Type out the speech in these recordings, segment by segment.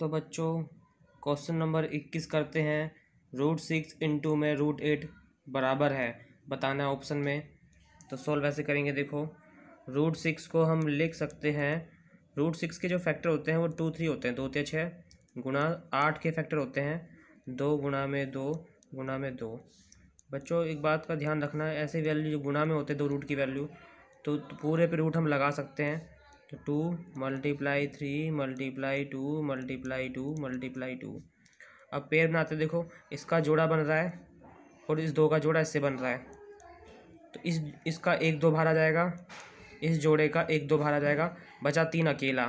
तो बच्चों question number इक्कीस करते हैं रूट सिक्स इंटू में रूट एट बराबर है बताना ऑप्शन में तो सॉल्व ऐसे करेंगे देखो रूट सिक्स को हम लिख सकते हैं रूट सिक्स के जो फैक्टर होते हैं वो टू थ्री होते हैं दो ते छः गुणा आठ के फैक्टर होते हैं दो गुणा में दो गुणा में दो बच्चों एक बात का ध्यान रखना है ऐसे वैल्यू जो गुणा में होते हैं दो रूट की वैल्यू तो पूरे पे रूट हम लगा सकते हैं तो two multiply three multiply two multiply two multiply two अब पेयर बनाते देखो इसका जोड़ा बन रहा है और इस दो का जोड़ा इससे बन रहा है तो इस इसका एक दो भार आ जाएगा इस जोड़े का एक दो भार आ जाएगा बचा तीन अकेला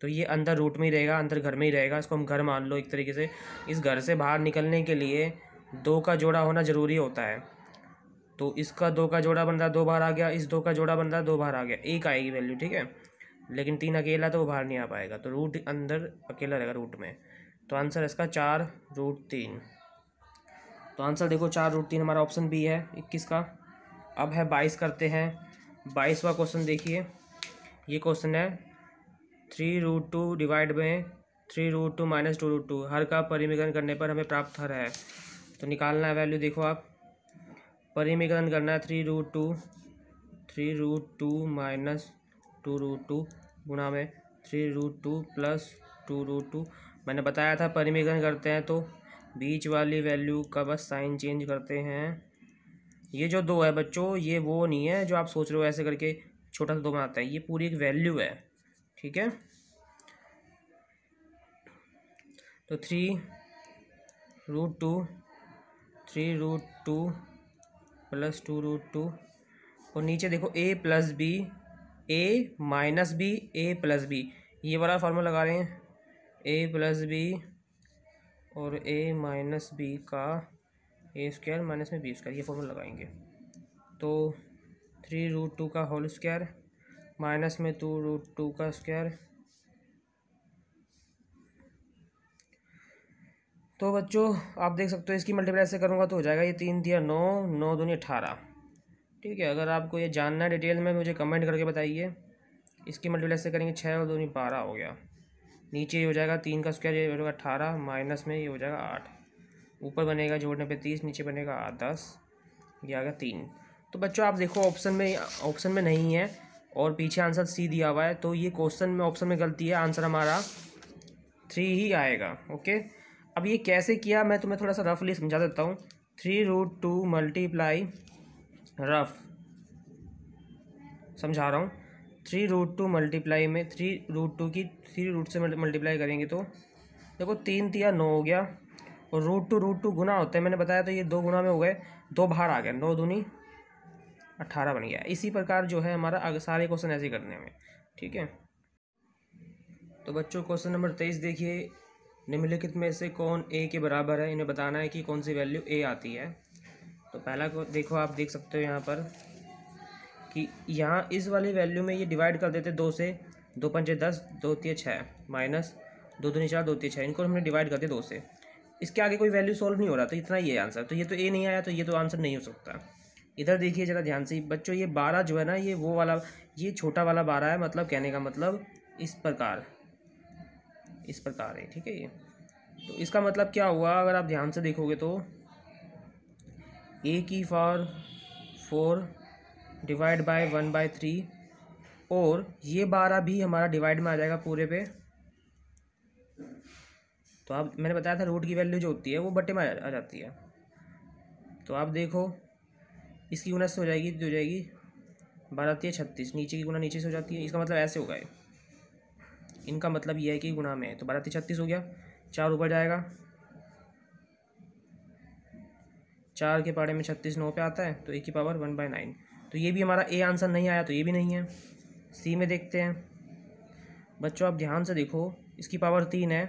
तो ये अंदर रूट में ही रहेगा अंदर घर में ही रहेगा इसको हम घर मान लो एक तरीके से इस घर से बाहर निकलने के लिए दो का जोड़ा होना ज़रूरी होता है तो इसका दो का जोड़ा बन रहा है दो बार आ गया इस दो का जोड़ा बन रहा है दो बार आ गया एक आएगी वैल्यू ठीक है लेकिन तीन अकेला तो वो बाहर नहीं आ पाएगा तो रूट अंदर अकेला रहेगा रूट में तो आंसर इसका चार रूट तीन तो आंसर देखो चार रूट तीन हमारा ऑप्शन बी है इक्कीस का अब है बाईस करते हैं बाईसवा क्वेश्चन देखिए ये क्वेश्चन है थ्री रूट टू डिवाइड में three root two minus two root two हर का परिमिकरण करने पर हमें प्राप्त हर है तो निकालना है वैल्यू देखो आप परिमिकरण करना है three root two three root two minus two root two गुणा में three root two plus two root two मैंने बताया था परिमीकरण करते हैं तो बीच वाली वैल्यू का बस साइन चेंज करते हैं ये जो दो है बच्चों ये वो नहीं है जो आप सोच रहे हो ऐसे करके छोटा सा दो बनाते हैं ये पूरी एक वैल्यू है ठीक है तो three root two three root two plus two root two और नीचे देखो A plus B A minus B A plus B ये वाला फार्मूला लगा रहे हैं ए प्लस बी और ए माइनस बी का ए स्क्वायर माइनस में बी स्क्वायर ये फार्मूला लगाएंगे तो थ्री रूट टू का होल स्क्वायर माइनस में टू रूट टू का स्क्वायर तो बच्चों आप देख सकते हो इसकी मल्टीप्लाई से करूँगा तो हो जाएगा ये तीन दिया नौ नौ दूनी अठारह ठीक है अगर आपको ये जानना है डिटेल में मुझे कमेंट करके बताइए इसकी मल्टीप्लाई से करेंगे छः और दो नहीं बारह हो गया नीचे ये हो जाएगा तीन का स्क्वायर ये हो जाएगा अठारह माइनस में ये हो जाएगा आठ ऊपर बनेगा जोड़ने पे तीस नीचे बनेगा आठ दस ये आ गया तीन तो बच्चों आप देखो ऑप्शन में ऑप्शन में नहीं है और पीछे आंसर सी दिया हुआ है तो ये क्वेश्चन में ऑप्शन में गलती है आंसर हमारा थ्री ही आएगा ओके अब ये कैसे किया मैं तुम्हें थोड़ा सा रफली समझा देता हूँ three root two multiply rough समझा रहा हूँ थ्री रूट टू मल्टीप्लाई में थ्री रूट टू की थ्री रूट से मल्टीप्लाई करेंगे तो देखो तीन तिया नौ हो गया और रूट टू रूट टू गुना होता है मैंने बताया तो ये दो गुना में हो गए दो बाहर आ गए नौ दूनी अट्ठारह बन गया इसी प्रकार जो है हमारा अगर सारे क्वेश्चन ऐसे करने में ठीक है तो बच्चों क्वेश्चन नंबर तेईस देखिए निम्नलिखित में से कौन ए के बराबर है इन्हें बताना है कि कौन सी वैल्यू ए आती है तो पहला को देखो आप देख सकते हो यहाँ पर कि यहाँ इस वाले वैल्यू में ये डिवाइड कर देते दो से दो पंचे दस दो तीय छः माइनस दो दो चार दो तीय छः इनको हमने डिवाइड कर दिया दो से इसके आगे कोई वैल्यू सॉल्व नहीं हो रहा तो इतना ही है आंसर तो ये तो ए नहीं आया तो ये तो आंसर नहीं हो सकता इधर देखिए ज़रा ध्यान से बच्चों ये बारह जो है ना ये वो वाला ये छोटा वाला बारह है मतलब कहने का मतलब इस प्रकार इस प्रकार है ठीक है ये तो इसका मतलब क्या हुआ अगर आप ध्यान से देखोगे तो ए की power four divide by one by three और ये बारह भी हमारा डिवाइड में आ जाएगा पूरे पे तो आप मैंने बताया था रूट की वैल्यू जो होती है वो बटे में आ जाती है तो आप देखो इसकी गुना से हो जाएगी तो हो जाएगी बारह आती है छत्तीस नीचे की गुना नीचे से हो जाती है इसका मतलब ऐसे होगा इनका मतलब ये है कि गुना में तो बारह छत्तीस हो गया चार ऊपर जाएगा चार के पारे में छत्तीस नौ पे आता है तो ए की पावर वन बाय नाइन तो ये भी हमारा ए आंसर नहीं आया तो ये भी नहीं है सी में देखते हैं बच्चों आप ध्यान से देखो इसकी पावर तीन है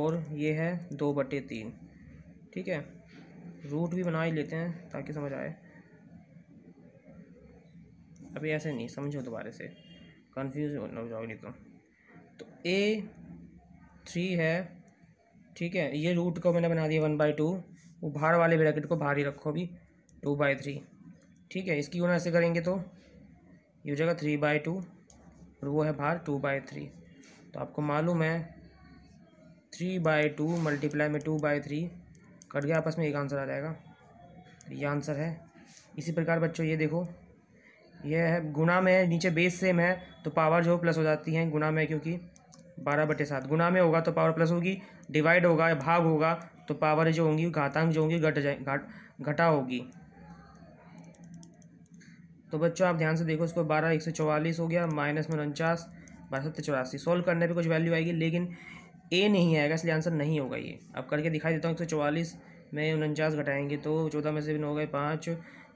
और ये है दो बटे तीन ठीक है रूट भी बना ही लेते हैं ताकि समझ आए अभी ऐसे नहीं समझो दोबारा से कन्फ्यूज हो जाओगे नहीं तो तो ए थ्री है ठीक है ये रूट को मैंने बना दिया वन बाई टू वो बाहर वाले ब्रैकेट को बाहर ही रखो अभी टू बाई थ्री ठीक है इसकी गुना ऐसे करेंगे तो ये हो जाएगा थ्री बाई टू और वो है बाहर टू बाई थ्री तो आपको मालूम है थ्री बाई टू मल्टीप्लाई में टू बाई थ्री कट गया आपस में एक आंसर आ जाएगा ये आंसर है इसी प्रकार बच्चों ये देखो यह है गुना में नीचे बेस सेम है तो पावर जो प्लस हो जाती है गुना में क्योंकि बारह बटे सात गुना में होगा तो पावर प्लस होगी डिवाइड होगा या भाग होगा तो पावर जो होंगी घातांक जो होंगी घट जाए घट घटा होगी तो बच्चों आप ध्यान से देखो इसको बारह एक सौ चौवालीस हो गया माइनस में उनचास बारह सत्तर चौरासी सोल्व करने पे कुछ वैल्यू आएगी लेकिन ए नहीं आएगा इसलिए आंसर नहीं होगा ये अब करके दिखाई देता हूँ एक सौ चौवालीस में उनचास घटाएंगे तो चौदह में से नौ गए पाँच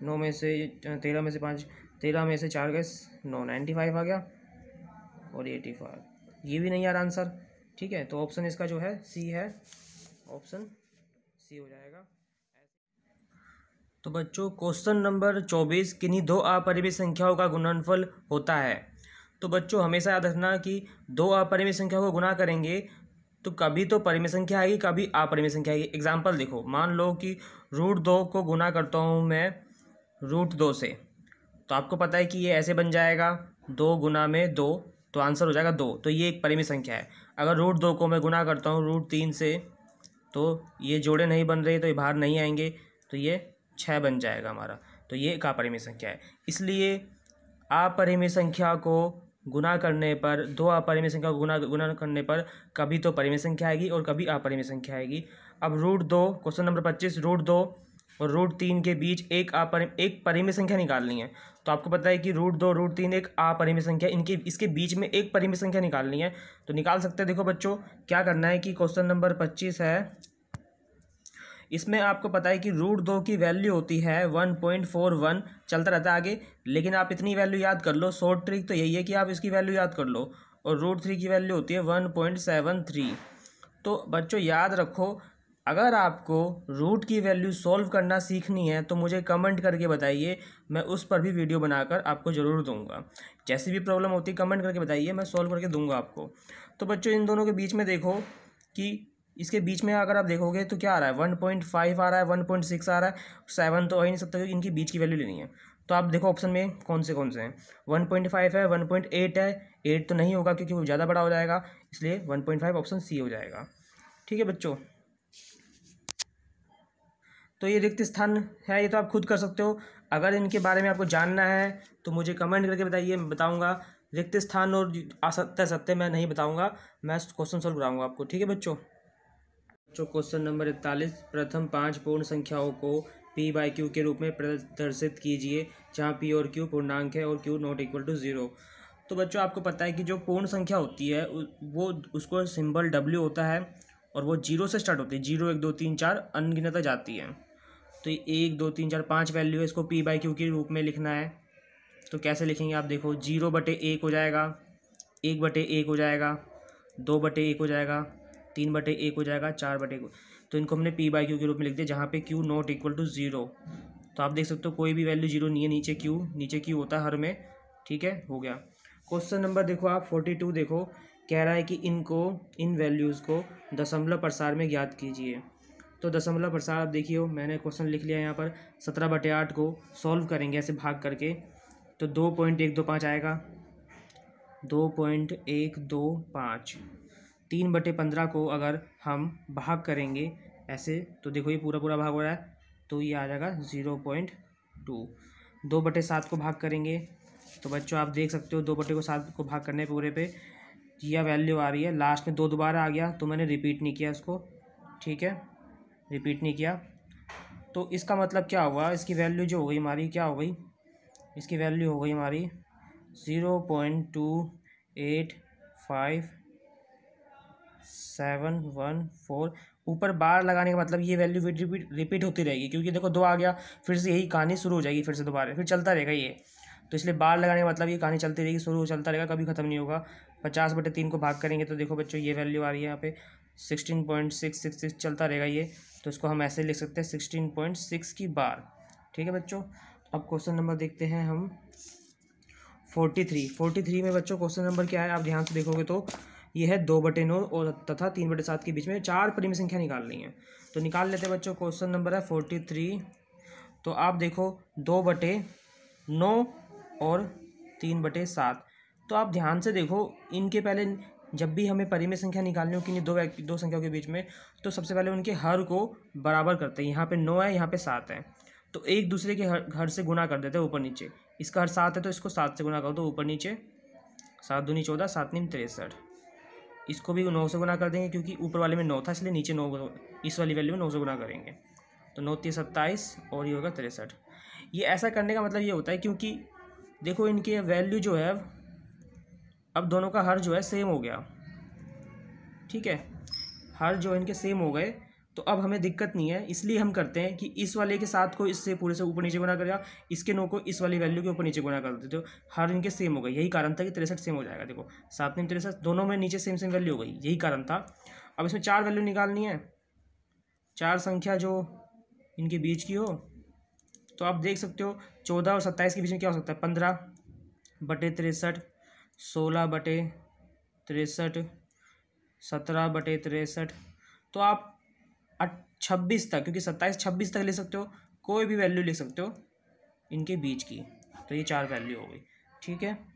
नौ में से तेरह में से पाँच तेरह में से चार गए नौ नाइन्टी फाइव आ गया और एटी फाइव ये भी नहीं आ रहा आंसर ठीक है तो ऑप्शन इसका जो है सी है ऑप्शन सी हो जाएगा तो बच्चों क्वेश्चन नंबर चौबीस किन्हीं दो अपरिमित संख्याओं का गुणनफल होता है तो बच्चों हमेशा याद रखना कि दो अपरिमित संख्याओं को गुणा करेंगे तो कभी तो परिमित संख्या आएगी कभी अपरिमित संख्या आएगी एग्जाम्पल देखो मान लो कि रूट दो को गुना करता हूँ मैं रूट दो से तो आपको पता है कि ये ऐसे बन जाएगा दो गुना में दो तो आंसर हो जाएगा दो तो ये एक परिमित संख्या है अगर रूट दो को मैं गुना करता हूँ रूट तीन से तो ये जोड़े नहीं बन रहे तो ये बाहर नहीं आएंगे तो ये छः बन जाएगा हमारा तो ये एक अपरिमेय संख्या है इसलिए अपरिमेय संख्या को गुना करने पर दो अपरिमेय संख्या को गुना गुना करने पर कभी तो परिमेय संख्या आएगी और कभी अपरिमेय संख्या आएगी अब रूट दो क्वेश्चन नंबर पच्चीस रूट दो और रूट तीन के बीच एक अपरि एक परिमेय संख्या निकालनी है तो आपको पता है कि रूट दो रूट तीन एक अपरिमेय संख्या इनके इसके बीच में एक परिमेय संख्या निकालनी है तो निकाल सकते हैं देखो बच्चों क्या करना है कि क्वेश्चन नंबर पच्चीस है इसमें आपको पता है कि रूट दो की वैल्यू होती है वन पॉइंट फोर वन चलता रहता है आगे लेकिन आप इतनी वैल्यू याद कर लो शॉर्ट ट्रिक तो यही है कि आप इसकी वैल्यू याद कर लो और रूट थ्री की वैल्यू होती है वन पॉइंट सेवन थ्री तो बच्चों याद रखो अगर आपको रूट की वैल्यू सॉल्व करना सीखनी है तो मुझे कमेंट करके बताइए मैं उस पर भी वीडियो बनाकर आपको ज़रूर दूंगा जैसी भी प्रॉब्लम होती है कमेंट करके बताइए मैं सॉल्व करके दूंगा आपको तो बच्चों इन दोनों के बीच में देखो कि इसके बीच में अगर आप देखोगे तो क्या आ रहा है वन पॉइंट फाइव आ रहा है वन पॉइंट सिक्स आ रहा है सेवन तो आ ही नहीं सकता क्योंकि इनकी बीच की वैल्यू लेनी है तो आप देखो ऑप्शन में कौन से कौन से हैं वन पॉइंट फाइव है वन पॉइंट एट है एट तो नहीं होगा क्योंकि वो ज़्यादा बड़ा हो जाएगा इसलिए one point five option C हो जाएगा ठीक है बच्चों तो ये रिक्त स्थान है ये तो आप खुद कर सकते हो अगर इनके बारे में आपको जानना है तो मुझे कमेंट करके बताइए मैं बताऊँगा रिक्त स्थान और असत्य सत्य मैं नहीं बताऊँगा मैं क्वेश्चन सोल्व कराऊँगा आपको ठीक है बच्चों बच्चों क्वेश्चन नंबर इकतालीस प्रथम पाँच पूर्ण संख्याओं को पी बाई क्यू के रूप में प्रदर्शित कीजिए जहाँ पी और क्यू पूर्णांक है और Q not equal to zero तो बच्चों आपको पता है कि जो पूर्ण संख्या होती है वो उसको सिंबल डब्ल्यू होता है और वो जीरो से स्टार्ट होती है जीरो एक दो तीन चार अनगिनता जाती है तो एक दो तीन चार पाँच वैल्यू है इसको पी बाई क्यू के रूप में लिखना है तो कैसे लिखेंगे आप देखो जीरो बटे एक हो जाएगा एक बटे एक हो जाएगा दो बटे एक हो जाएगा तीन बटे एक हो जाएगा चार बटे एक तो इनको हमने पी बाई क्यू के रूप में लिख दिया जहाँ पे Q not equal to zero तो आप देख सकते हो कोई भी वैल्यू जीरो नहीं है नीचे क्यू नीचे क्यू होता है हर में ठीक है हो गया क्वेश्चन नंबर देखो आप फोर्टी टू देखो कह रहा है कि इनको इन वैल्यूज़ को दशमलव प्रसार में ज्ञात कीजिए तो दशमलव प्रसार आप देखिए मैंने क्वेश्चन लिख लिया यहाँ पर सत्रह बटे आठ को सॉल्व करेंगे ऐसे भाग करके तो दो पॉइंट एक दो पाँच आएगा दो पॉइंट एक दो पाँच तीन बटे पंद्रह को अगर हम भाग करेंगे ऐसे तो देखो ये पूरा पूरा भाग हो रहा है तो ये आ जाएगा ज़ीरो पॉइंट टू दो बटे सात को भाग करेंगे तो बच्चों आप देख सकते हो दो बटे को सात को भाग करने पूरे पे यह वैल्यू आ रही है लास्ट में दो दोबारा आ गया तो मैंने रिपीट नहीं किया उसको ठीक है रिपीट नहीं किया तो इसका मतलब क्या हुआ इसकी वैल्यू जो हो गई हमारी क्या हो गई इसकी वैल्यू हो गई हमारी zero point two eight five seven one four ऊपर बार लगाने का मतलब ये वैल्यू फिर रिपीट रिपीट होती रहेगी क्योंकि देखो दो आ गया फिर से यही कहानी शुरू हो जाएगी फिर से दोबारा फिर चलता रहेगा ये तो इसलिए बार लगाने का मतलब ये कहानी चलती रहेगी शुरू चलता रहेगा कभी ख़त्म नहीं होगा पचास बटे तीन को भाग करेंगे तो देखो बच्चों ये वैल्यू आ रही है यहाँ पे sixteen point six six six चलता रहेगा ये तो इसको हम ऐसे लिख सकते हैं सिक्सटीन पॉइंट सिक्स की बार ठीक है बच्चों अब क्वेश्चन नंबर देखते हैं हम फोर्टी थ्री फोर्टी थ्री में बच्चों क्वेश्चन नंबर क्या है आप ध्यान से देखोगे तो ये है दो बटे नौ और तथा तीन बटे सात के बीच में चार परिम संख्या निकालनी है तो निकाल लेते हैं बच्चों क्वेश्चन नंबर है फोर्टी थ्री तो आप देखो दो बटे नौ और तीन बटे सात तो आप ध्यान से देखो इनके पहले जब भी हमें परिमेय संख्या निकालनी हो किन्हीं दो दो संख्याओं के बीच में तो सबसे पहले उनके हर को बराबर करते हैं यहाँ पे नौ है यहाँ पे सात है तो एक दूसरे के हर घर से गुना कर देते हैं ऊपर नीचे इसका हर सात है तो इसको सात से गुना कर दो तो ऊपर नीचे सात दूनी चौदह सात नीम तिरसठ इसको भी नौ से गुना कर देंगे क्योंकि ऊपर वाले में नौ था इसलिए नीचे नौ इस वाली वैल्यू में नौ से गुना करेंगे तो नौ तीस सत्ताईस और ये होगा तिरसठ ये ऐसा करने का मतलब ये होता है क्योंकि देखो इनके वैल्यू जो है अब दोनों का हर जो है सेम हो गया ठीक है हर जो इनके सेम हो गए तो अब हमें दिक्कत नहीं है इसलिए हम करते हैं कि इस वाले के साथ को इससे पूरे से ऊपर नीचे गुना कर इसके नो को इस वाली वैल्यू के ऊपर नीचे गुना कर देते हो हर इनके सेम हो गए यही कारण था कि तिरसठ सेम हो जाएगा देखो सात में तिरसठ दोनों में नीचे सेम सेम वैल्यू हो गई यही कारण था अब इसमें चार वैल्यू निकालनी है चार संख्या जो इनके बीच की हो तो आप देख सकते हो चौदह और सत्ताईस के बीच में क्या हो सकता है पंद्रह बटे तिरसठ सोलह बटे तिरसठ सत्रह बटे तिरसठ तो आप छब्बीस तक क्योंकि सत्ताईस छब्बीस तक ले सकते हो कोई भी वैल्यू ले सकते हो इनके बीच की तो ये चार वैल्यू हो गई ठीक है